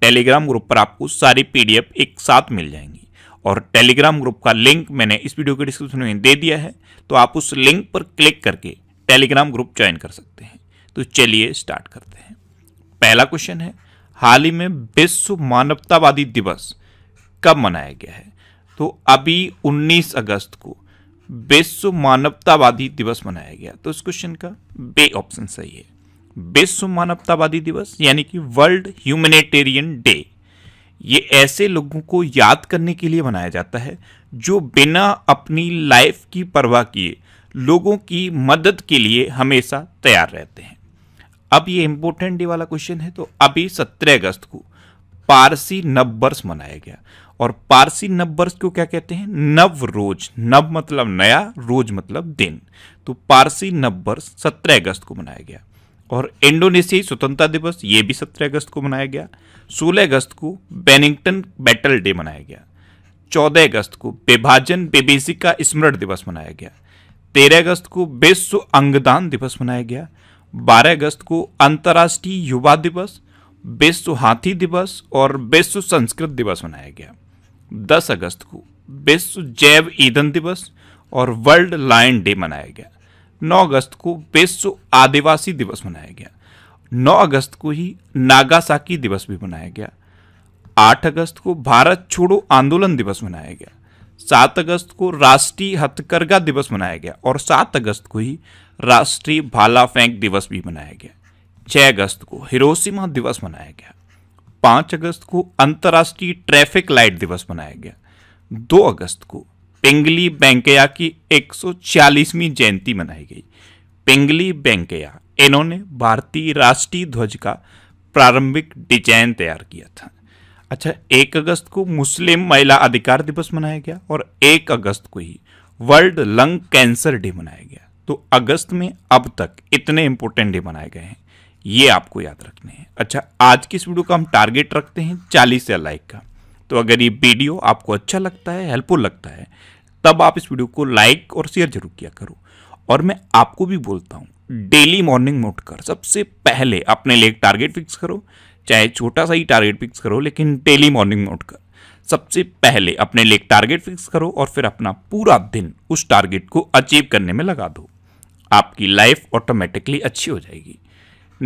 Telegram group पर आपको सारी पीडीएफ एक साथ मिल जाएंगी और टेलीग्राम ग्रुप का लिंक मैंने इस वीडियो के डिस्क्रिप्शन में दे दिया है तो आप उस लिंक पर क्लिक करके टेलीग्राम ग्रुप ज्वाइन कर सकते हैं तो चलिए स्टार्ट करते हैं पहला क्वेश्चन है हाल ही में विश्व मानवतावादी दिवस कब मनाया गया है तो अभी 19 अगस्त को विश्व मानवतावादी दिवस मनाया गया तो इस क्वेश्चन का बे ऑप्शन सही है विश्व मानवतावादी दिवस यानी कि वर्ल्ड ह्यूमेनेटेरियन डे ये ऐसे लोगों को याद करने के लिए मनाया जाता है जो बिना अपनी लाइफ की परवाह किए लोगों की मदद के लिए हमेशा तैयार रहते हैं अब ये इंपॉर्टेंट डे वाला क्वेश्चन है तो अभी सत्रह अगस्त को पारसी वर्ष मनाया गया और पारसी नव वर्ष को क्या कहते हैं नव रोज नव मतलब नया रोज मतलब दिन तो पारसी वर्ष सत्रह अगस्त को मनाया गया और इंडोनेशियाई स्वतंत्रता दिवस ये भी सत्रह अगस्त को मनाया गया सोलह अगस्त को बेनिंगटन बैटल डे मनाया गया चौदह अगस्त को विभाजन बेबेसी का स्मरण दिवस मनाया गया तेरह अगस्त को विश्व अंगदान दिवस मनाया गया बारह अगस्त को अंतर्राष्ट्रीय युवा दिवस विश्व हाथी दिवस और विश्व संस्कृत दिवस मनाया गया दस अगस्त को विश्व जैव ईंधन दिवस और वर्ल्ड लायन डे मनाया गया 9 अगस्त को विश्व आदिवासी दिवस मनाया गया 9 अगस्त को ही नागासाकी दिवस भी मनाया गया 8 अगस्त को भारत छोड़ो आंदोलन दिवस मनाया गया 7 अगस्त को राष्ट्रीय हथकरघा दिवस मनाया गया और 7 अगस्त को ही राष्ट्रीय भाला फेंक दिवस भी मनाया गया 6 अगस्त को हिरोशिमा दिवस मनाया गया 5 अगस्त को अंतर्राष्ट्रीय ट्रैफिक लाइट दिवस मनाया गया 2 अगस्त को पिंगली बैंकया की 140वीं जयंती मनाई गई पिंगली बैंकया इन्होंने भारतीय राष्ट्रीय ध्वज का प्रारंभिक डिजाइन तैयार किया था अच्छा एक अगस्त को मुस्लिम महिला अधिकार दिवस मनाया गया और एक अगस्त को ही वर्ल्ड लंग कैंसर डे मनाया गया तो अगस्त में अब तक इतने इंपॉर्टेंट डे मनाए गए हैं ये आपको याद रखने हैं अच्छा आज की इस वीडियो का हम टारगेट रखते हैं चालीस या लाइक का तो अगर ये वीडियो आपको अच्छा लगता है हेल्पफुल लगता है तब आप इस वीडियो को लाइक और शेयर जरूर किया करो और मैं आपको भी बोलता हूँ डेली मॉर्निंग में कर सबसे पहले अपने लिए एक टारगेट फिक्स करो चाहे छोटा सा ही टारगेट फिक्स करो लेकिन डेली मॉर्निंग में उठकर सबसे पहले अपने लिए एक टारगेट फिक्स करो और फिर अपना पूरा दिन उस टारगेट को अचीव करने में लगा दो आपकी लाइफ ऑटोमेटिकली अच्छी हो जाएगी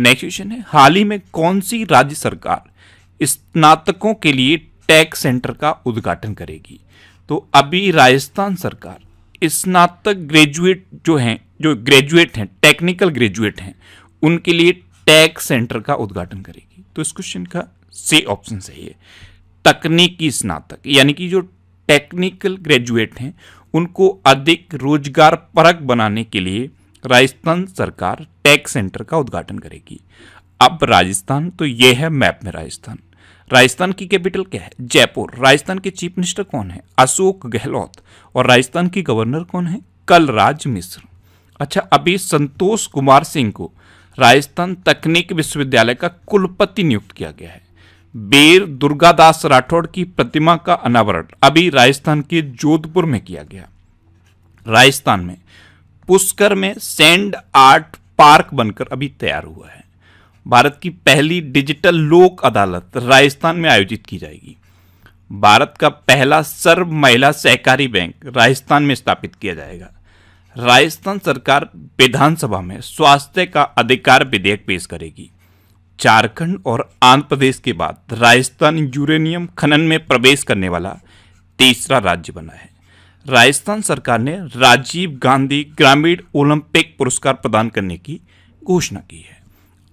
नेक्स्ट क्वेश्चन है हाल ही में कौन सी राज्य सरकार स्नातकों के लिए टैक्स सेंटर का उद्घाटन करेगी तो अभी राजस्थान सरकार स्नातक ग्रेजुएट जो हैं जो ग्रेजुएट हैं टेक्निकल ग्रेजुएट हैं उनके लिए टैग सेंटर का उद्घाटन करेगी तो इस क्वेश्चन का से ऑप्शन सही है तकनीकी स्नातक यानी कि जो टेक्निकल ग्रेजुएट हैं उनको अधिक रोजगार परक बनाने के लिए राजस्थान सरकार टैग सेंटर का उद्घाटन करेगी अब राजस्थान तो यह है मैप में राजस्थान राजस्थान की कैपिटल क्या है जयपुर राजस्थान के चीफ मिनिस्टर कौन है अशोक गहलोत और राजस्थान की गवर्नर कौन है कलराज मिश्र अच्छा अभी संतोष कुमार सिंह को राजस्थान तकनीक विश्वविद्यालय का कुलपति नियुक्त किया गया है बीर दुर्गादास राठौड़ की प्रतिमा का अनावरण अभी राजस्थान के जोधपुर में किया गया राजस्थान में पुष्कर में सेंड आर्ट पार्क बनकर अभी तैयार हुआ है भारत की पहली डिजिटल लोक अदालत राजस्थान में आयोजित की जाएगी भारत का पहला सर्व महिला सहकारी बैंक राजस्थान में स्थापित किया जाएगा राजस्थान सरकार विधानसभा में स्वास्थ्य का अधिकार विधेयक पेश करेगी झारखंड और आंध्र प्रदेश के बाद राजस्थान यूरेनियम खनन में प्रवेश करने वाला तीसरा राज्य बना है राजस्थान सरकार ने राजीव गांधी ग्रामीण ओलंपिक पुरस्कार प्रदान करने की घोषणा की है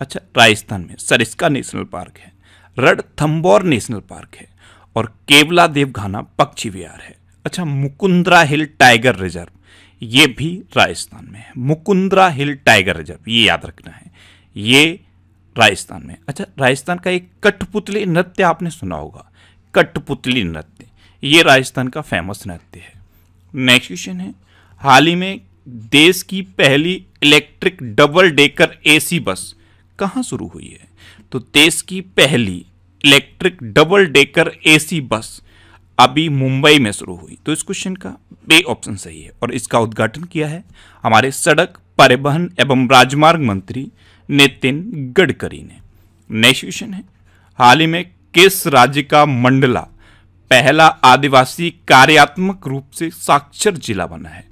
अच्छा राजस्थान में सरिस्का नेशनल पार्क है रड थम्बोर नेशनल पार्क है और केवला देवघाना पक्षी विहार है अच्छा मुकुंद्रा हिल टाइगर रिजर्व ये भी राजस्थान में है मुकुंद्रा हिल टाइगर रिजर्व ये याद रखना है ये राजस्थान में अच्छा राजस्थान का एक कठपुतली नृत्य आपने सुना होगा कठपुतली नृत्य ये राजस्थान का फेमस नृत्य है नेक्स्ट क्वेश्चन है हाल ही में देश की पहली electric double decker AC bus कहाँ शुरू हुई है तो देश की पहली electric double decker AC bus अभी मुंबई में शुरू हुई तो इस क्वेश्चन का बे ऑप्शन सही है और इसका उद्घाटन किया है हमारे सड़क परिवहन एवं राजमार्ग मंत्री नितिन गडकरी ने नेक्स्ट क्वेश्चन है हाल ही में किस राज्य का मंडला पहला आदिवासी कार्यात्मक रूप से साक्षर जिला बना है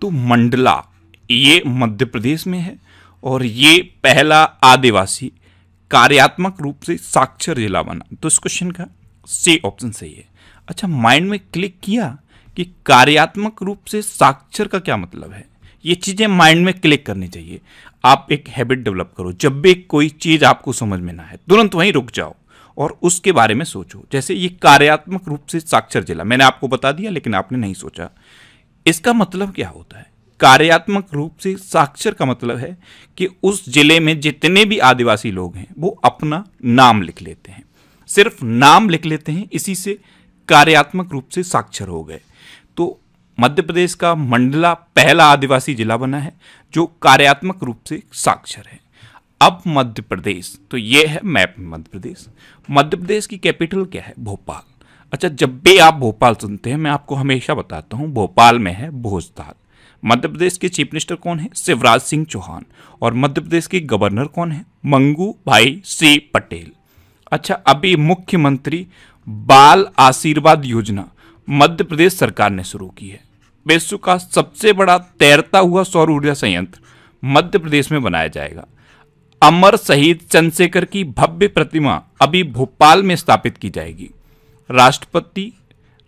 तो मंडला ये मध्य प्रदेश में है और ये पहला आदिवासी कार्यात्मक रूप से साक्षर जिला बना तो इस क्वेश्चन का सी ऑप्शन सही है अच्छा माइंड में क्लिक किया कि कार्यात्मक रूप से साक्षर का क्या मतलब है ये चीज़ें माइंड में क्लिक करनी चाहिए आप एक हैबिट डेवलप करो जब भी कोई चीज़ आपको समझ में ना है तुरंत वहीं रुक जाओ और उसके बारे में सोचो जैसे ये कार्यात्मक रूप से साक्षर जिला मैंने आपको बता दिया लेकिन आपने नहीं सोचा इसका मतलब क्या होता है कार्यात्मक रूप से साक्षर का मतलब है कि उस जिले में जितने भी आदिवासी लोग हैं वो अपना नाम लिख लेते हैं सिर्फ नाम लिख लेते हैं इसी से कार्यात्मक रूप से साक्षर हो गए तो मध्य प्रदेश का मंडला पहला आदिवासी जिला बना है जो कार्यात्मक रूप से साक्षर है अब मध्य प्रदेश तो ये है मैप मध्य प्रदेश मध्य प्रदेश की कैपिटल क्या है भोपाल अच्छा जब भी आप भोपाल सुनते हैं मैं आपको हमेशा बताता हूँ भोपाल में है भोजताल मध्य प्रदेश के चीफ मिनिस्टर कौन है शिवराज सिंह चौहान और मध्य प्रदेश के गवर्नर कौन है मंगू भाई सी पटेल अच्छा अभी मुख्यमंत्री बाल आशीर्वाद योजना मध्य प्रदेश सरकार ने शुरू की है विश्व का सबसे बड़ा तैरता हुआ सौर ऊर्जा संयंत्र मध्य प्रदेश में बनाया जाएगा अमर शहीद चंद्रशेखर की भव्य प्रतिमा अभी भोपाल में स्थापित की जाएगी राष्ट्रपति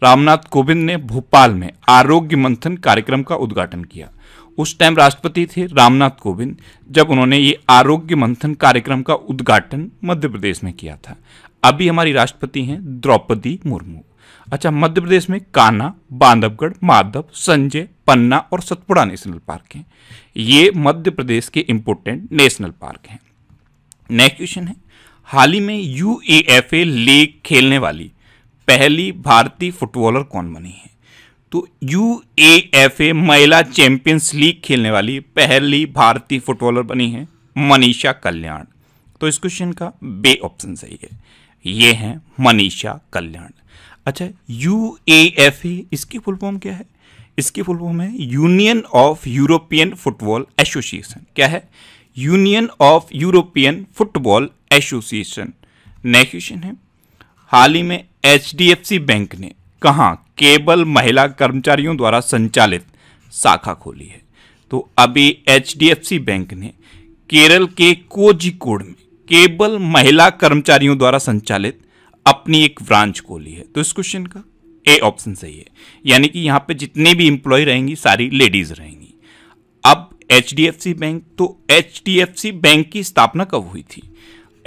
रामनाथ कोविंद ने भोपाल में आरोग्य मंथन कार्यक्रम का उद्घाटन किया उस टाइम राष्ट्रपति थे रामनाथ कोविंद जब उन्होंने ये आरोग्य मंथन कार्यक्रम का उद्घाटन मध्य प्रदेश में किया था अभी हमारी राष्ट्रपति हैं द्रौपदी मुर्मू अच्छा मध्य प्रदेश में काना बांधवगढ़ माधव संजय पन्ना और सतपुड़ा नेशनल पार्क हैं ये मध्य प्रदेश के इम्पोर्टेंट नेशनल पार्क हैं नेक्स्ट क्वेश्चन है हाल ही में यू लेग खेलने वाली पहली भारतीय फुटबॉलर कौन बनी है तो यू महिला चैंपियंस लीग खेलने वाली पहली भारतीय फुटबॉलर बनी है मनीषा कल्याण तो इस क्वेश्चन का बे ऑप्शन सही है ये है मनीषा कल्याण अच्छा यू इसकी फुल फॉर्म क्या है इसकी फुल फॉर्म है union of European football association क्या है union of European football association next question है हाल ही में एच बैंक ने कहाँ केवल महिला कर्मचारियों द्वारा संचालित शाखा खोली है तो अभी एच बैंक ने केरल के कोजिकोड में केवल महिला कर्मचारियों द्वारा संचालित अपनी एक ब्रांच खोली है तो इस क्वेश्चन का ए ऑप्शन सही है यानी कि यहाँ पे जितने भी इम्प्लॉय रहेंगी सारी लेडीज रहेंगी अब एच बैंक तो एच बैंक की स्थापना कब हुई थी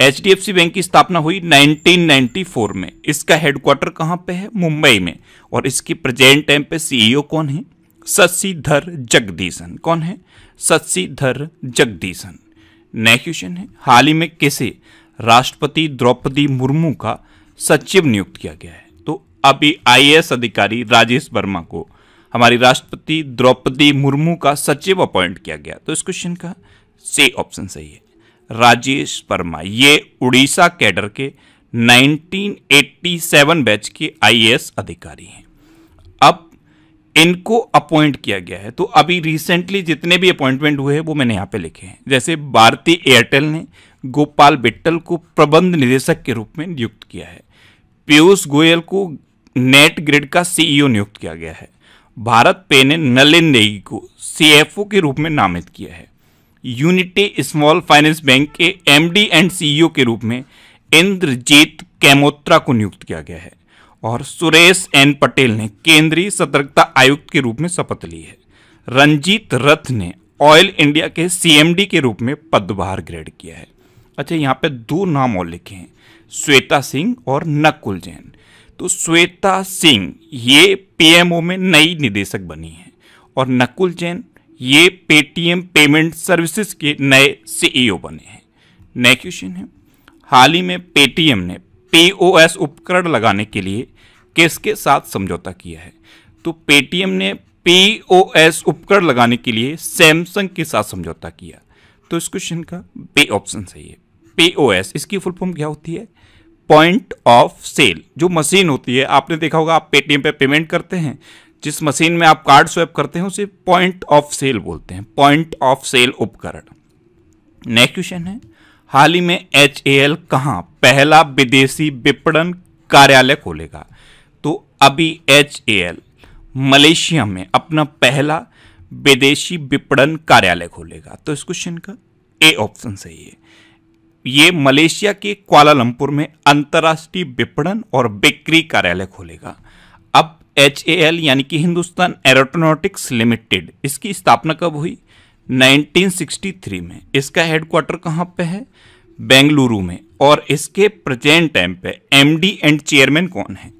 एच बैंक की स्थापना हुई 1994 में इसका हेडक्वार्टर कहाँ पे है मुंबई में और इसकी प्रेजेंट टाइम पे सीईओ e कौन है शशिधर जगदीशन कौन है शशिधर जगदीशन नेक्स्ट क्वेश्चन है हाल ही में किसे राष्ट्रपति द्रौपदी मुर्मू का सचिव नियुक्त किया गया है तो अभी आईएएस अधिकारी राजेश वर्मा को हमारी राष्ट्रपति द्रौपदी मुर्मू का सचिव अपॉइंट किया गया तो इस क्वेश्चन का से ऑप्शन सही है राजेश वर्मा ये उड़ीसा कैडर के 1987 बैच के आईएएस अधिकारी हैं अब इनको अपॉइंट किया गया है तो अभी रिसेंटली जितने भी अपॉइंटमेंट हुए हैं वो मैंने यहाँ पे लिखे हैं जैसे भारती एयरटेल ने गोपाल बिट्टल को प्रबंध निदेशक के रूप में नियुक्त किया है पीयूष गोयल को नेट ग्रिड का सीईओ नियुक्त किया गया है भारत पे ने नलिन नेगी को सीएफओ के रूप में नामित किया है यूनिटी स्मॉल फाइनेंस बैंक के एमडी एंड सीईओ के रूप में इंद्रजीत कैमोत्रा को नियुक्त किया गया है और सुरेश एन पटेल ने केंद्रीय सतर्कता आयुक्त के रूप में शपथ ली है रंजीत रथ ने ऑयल इंडिया के सीएमडी के रूप में पदभार ग्रेड किया है अच्छा यहाँ पे दो नाम और लिखे हैं श्वेता सिंह और नकुल जैन तो श्वेता सिंह ये पीएमओ में नई निदेशक बनी है और नकुल जैन ये पेटीएम पेमेंट सर्विसेज के नए सीईओ e बने हैं नए क्वेश्चन है हाल ही में पेटीएम ने पीओएस उपकरण लगाने के लिए किसके साथ समझौता किया है तो पेटीएम ने पीओएस उपकरण लगाने के लिए सैमसंग के साथ समझौता किया तो इस क्वेश्चन का बी ऑप्शन सही है पीओएस इसकी फुल फॉर्म क्या होती है पॉइंट ऑफ सेल जो मशीन होती है आपने देखा होगा आप पेटीएम पे पेमेंट करते हैं जिस मशीन में आप कार्ड स्वैप करते हैं उसे पॉइंट ऑफ सेल बोलते हैं पॉइंट ऑफ सेल उपकरण नेक्स्ट क्वेश्चन है हाल ही में एच ए एल कहाँ पहला विदेशी विपणन कार्यालय खोलेगा तो अभी एच ए एल मलेशिया में अपना पहला विदेशी विपणन कार्यालय खोलेगा तो इस क्वेश्चन का ए ऑप्शन सही है ये मलेशिया के क्वालालंपुर में अंतर्राष्ट्रीय विपणन और बिक्री कार्यालय खोलेगा एच ए एल यानी कि हिंदुस्तान एरोनोटिक्स लिमिटेड इसकी स्थापना कब हुई 1963 में इसका हेडक्वार्टर कहाँ पे है बेंगलुरु में और इसके प्रेजेंट टाइम पे एमडी एंड चेयरमैन कौन है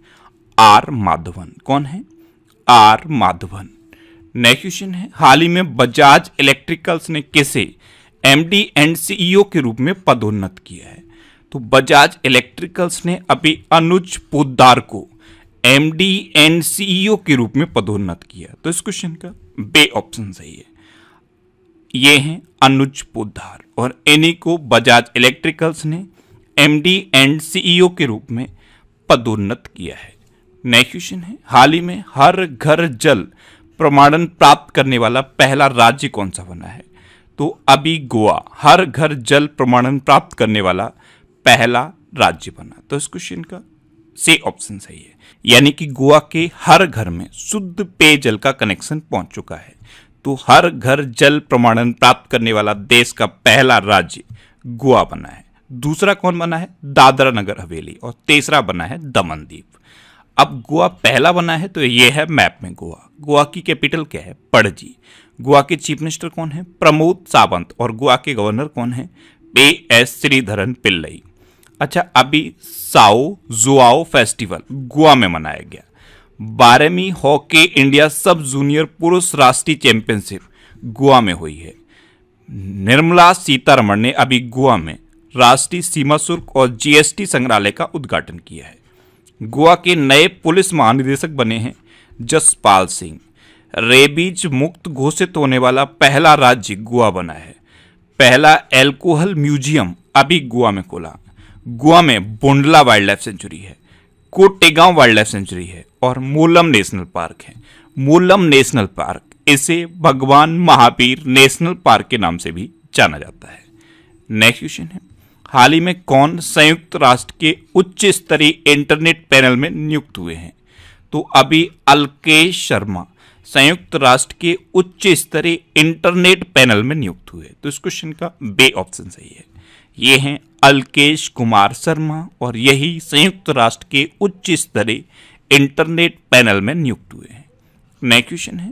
आर माधवन कौन है आर माधवन नेक्स्ट क्वेश्चन है हाल ही में बजाज इलेक्ट्रिकल्स ने किसे एमडी एंड सीईओ के रूप में पदोन्नत किया है तो बजाज इलेक्ट्रिकल्स ने अभी अनुज पोदार को एमडी एंड सीईओ के रूप में पदोन्नत किया तो इस क्वेश्चन का बे ऑप्शन सही है ये हैं अनुज पोद्धार और इन्हीं को बजाज इलेक्ट्रिकल्स ने एमडी एंड सीईओ के रूप में पदोन्नत किया है नेक्स्ट क्वेश्चन है हाल ही में हर घर जल प्रमाणन प्राप्त करने वाला पहला राज्य कौन सा बना है तो अभी गोवा हर घर जल प्रमाणन प्राप्त करने वाला पहला राज्य बना तो इस क्वेश्चन का से ऑप्शन सही है यानी कि गोवा के हर घर में शुद्ध पेयजल का कनेक्शन पहुंच चुका है तो हर घर जल प्रमाणन प्राप्त करने वाला देश का पहला राज्य गोवा बना है दूसरा कौन बना है दादरा नगर हवेली और तीसरा बना है दमनदीप अब गोवा पहला बना है तो ये है मैप में गोवा गोवा की कैपिटल क्या है पणजी गोवा के चीफ मिनिस्टर कौन है प्रमोद सावंत और गोवा के गवर्नर कौन है पे एस श्रीधरन पिल्लई अच्छा अभी साओ जुआओ फेस्टिवल गोवा में मनाया गया बारहवीं हॉकी इंडिया सब जूनियर पुरुष राष्ट्रीय चैंपियनशिप गोवा में हुई है निर्मला सीतारमण ने अभी गोवा में राष्ट्रीय सीमा शुल्क और जीएसटी संग्रहालय का उद्घाटन किया है गोवा के नए पुलिस महानिदेशक बने हैं जसपाल सिंह रेबीज मुक्त घोषित होने वाला पहला राज्य गोवा बना है पहला एल्कोहल म्यूजियम अभी गोवा में खोला गोवा में बोंडला वाइल्ड लाइफ सेंचुरी है कोटेगांव वाइल्ड लाइफ सेंचुरी है और मूलम नेशनल पार्क है मूलम नेशनल पार्क इसे भगवान महावीर नेशनल पार्क के नाम से भी जाना जाता है नेक्स्ट क्वेश्चन है हाल ही में कौन संयुक्त राष्ट्र के उच्च स्तरीय इंटरनेट पैनल में नियुक्त हुए हैं तो अभी अलकेश शर्मा संयुक्त राष्ट्र के उच्च स्तरीय इंटरनेट पैनल में नियुक्त हुए तो इस क्वेश्चन का बे ऑप्शन सही है ये हैं अलकेश कुमार शर्मा और यही संयुक्त राष्ट्र के उच्च स्तरीय इंटरनेट पैनल में नियुक्त हुए हैं नेक्स्ट क्वेश्चन है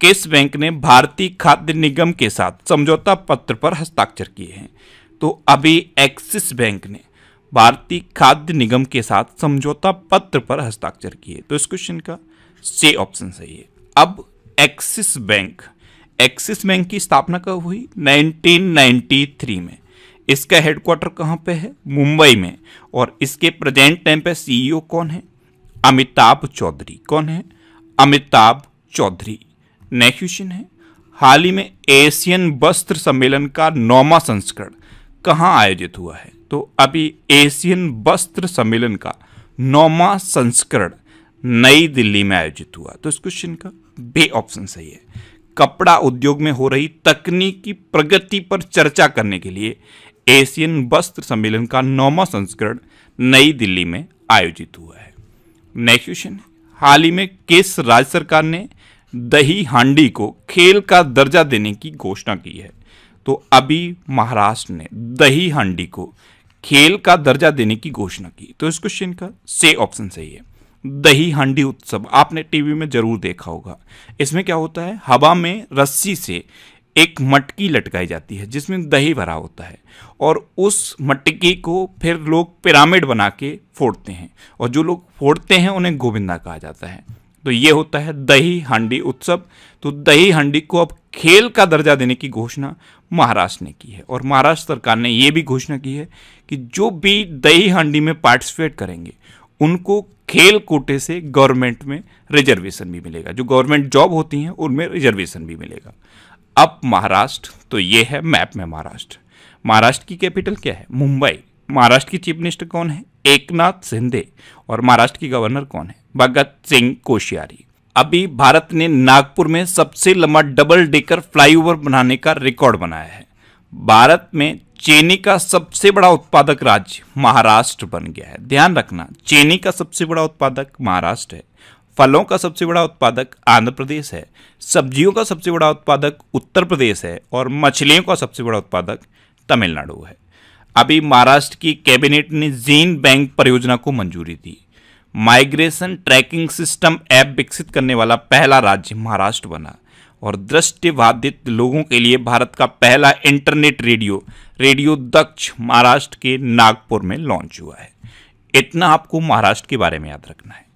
किस बैंक ने भारतीय खाद्य निगम के साथ समझौता पत्र पर हस्ताक्षर किए हैं तो अभी एक्सिस बैंक ने भारतीय खाद्य निगम के साथ समझौता पत्र पर हस्ताक्षर किए तो इस क्वेश्चन का से ऑप्शन सही है अब एक्सिस बैंक एक्सिस बैंक की स्थापना कब हुई 1993 में इसका हेडक्वार्टर कहाँ पे है मुंबई में और इसके प्रेजेंट टाइम पे सीईओ e कौन है अमिताभ चौधरी कौन है अमिताभ चौधरी नेक्शन है हाल ही में एशियन वस्त्र सम्मेलन का नौवा संस्करण कहाँ आयोजित हुआ है तो अभी एशियन वस्त्र सम्मेलन का नौवा संस्करण नई दिल्ली में आयोजित हुआ तो इस क्वेश्चन का बे ऑप्शन सही है कपड़ा उद्योग में हो रही तकनीकी प्रगति पर चर्चा करने के लिए एशियन वस्त्र सम्मेलन का नौवा संस्करण नई दिल्ली में आयोजित हुआ है नेक्स्ट क्वेश्चन हाल ही में किस राज्य सरकार ने दही हांडी को खेल का दर्जा देने की घोषणा की है तो अभी महाराष्ट्र ने दही हांडी को खेल का दर्जा देने की घोषणा की तो इस क्वेश्चन का से ऑप्शन सही है दही हांडी उत्सव आपने टीवी में जरूर देखा होगा इसमें क्या होता है हवा में रस्सी से एक मटकी लटकाई जाती है जिसमें दही भरा होता है और उस मटकी को फिर लोग पिरामिड बना के फोड़ते हैं और जो लोग फोड़ते हैं उन्हें गोविंदा कहा जाता है तो ये होता है दही हांडी उत्सव तो दही हांडी को अब खेल का दर्जा देने की घोषणा महाराष्ट्र ने की है और महाराष्ट्र सरकार ने ये भी घोषणा की है कि जो भी दही हांडी में पार्टिसिपेट करेंगे उनको खेल कोटे से गवर्नमेंट में रिजर्वेशन भी मिलेगा जो गवर्नमेंट जॉब होती हैं उनमें रिजर्वेशन भी मिलेगा अप महाराष्ट्र तो ये है मैप में महाराष्ट्र महाराष्ट्र की कैपिटल क्या है मुंबई महाराष्ट्र की चीफ मिनिस्टर कौन है एकनाथ शिंदे और महाराष्ट्र की गवर्नर कौन है भगत सिंह कोशियारी अभी भारत ने नागपुर में सबसे लंबा डबल डेकर फ्लाईओवर बनाने का रिकॉर्ड बनाया है भारत में चीनी का सबसे बड़ा उत्पादक राज्य महाराष्ट्र बन गया है ध्यान रखना चीनी का सबसे बड़ा उत्पादक महाराष्ट्र है फलों का सबसे बड़ा उत्पादक आंध्र प्रदेश है सब्जियों का सबसे बड़ा उत्पादक उत्तर प्रदेश है और मछलियों का सबसे बड़ा उत्पादक तमिलनाडु है अभी महाराष्ट्र की कैबिनेट ने जीन बैंक परियोजना को मंजूरी दी माइग्रेशन ट्रैकिंग सिस्टम ऐप विकसित करने वाला पहला राज्य महाराष्ट्र बना और दृष्टिबाधित लोगों के लिए भारत का पहला internet radio radio Daksh Maharashtra के नागपुर में लॉन्च हुआ है इतना आपको महाराष्ट्र के बारे में याद रखना है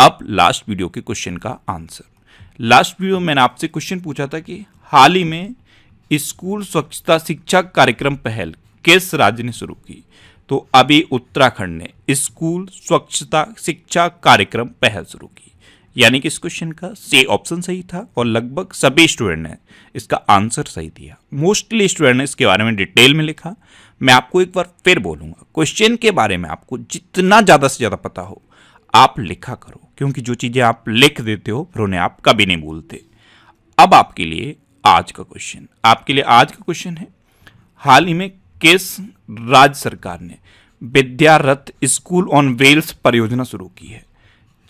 अब लास्ट वीडियो के क्वेश्चन का आंसर लास्ट वीडियो में मैंने आपसे क्वेश्चन पूछा था कि हाल ही में स्कूल स्वच्छता शिक्षा कार्यक्रम पहल किस राज्य ने शुरू की तो अभी उत्तराखंड ने स्कूल स्वच्छता शिक्षा कार्यक्रम पहल शुरू की यानी कि इस क्वेश्चन का से ऑप्शन सही था और लगभग सभी स्टूडेंट ने इसका आंसर सही दिया मोस्टली स्टूडेंट ने इसके बारे में डिटेल में लिखा मैं आपको एक बार फिर बोलूंगा क्वेश्चन के बारे में आपको जितना ज़्यादा से ज़्यादा पता हो आप लिखा करो क्योंकि जो चीज़ें आप लिख देते हो फिर उन्हें आप कभी नहीं भूलते अब आपके लिए आज का क्वेश्चन आपके लिए आज का क्वेश्चन है हाल ही में किस राज्य सरकार ने विद्यारथ स्कूल ऑन वेल्स परियोजना शुरू की है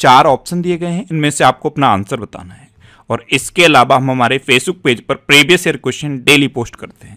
चार ऑप्शन दिए गए हैं इनमें से आपको अपना आंसर बताना है और इसके अलावा हम हमारे फेसबुक पेज पर previous year question daily post करते हैं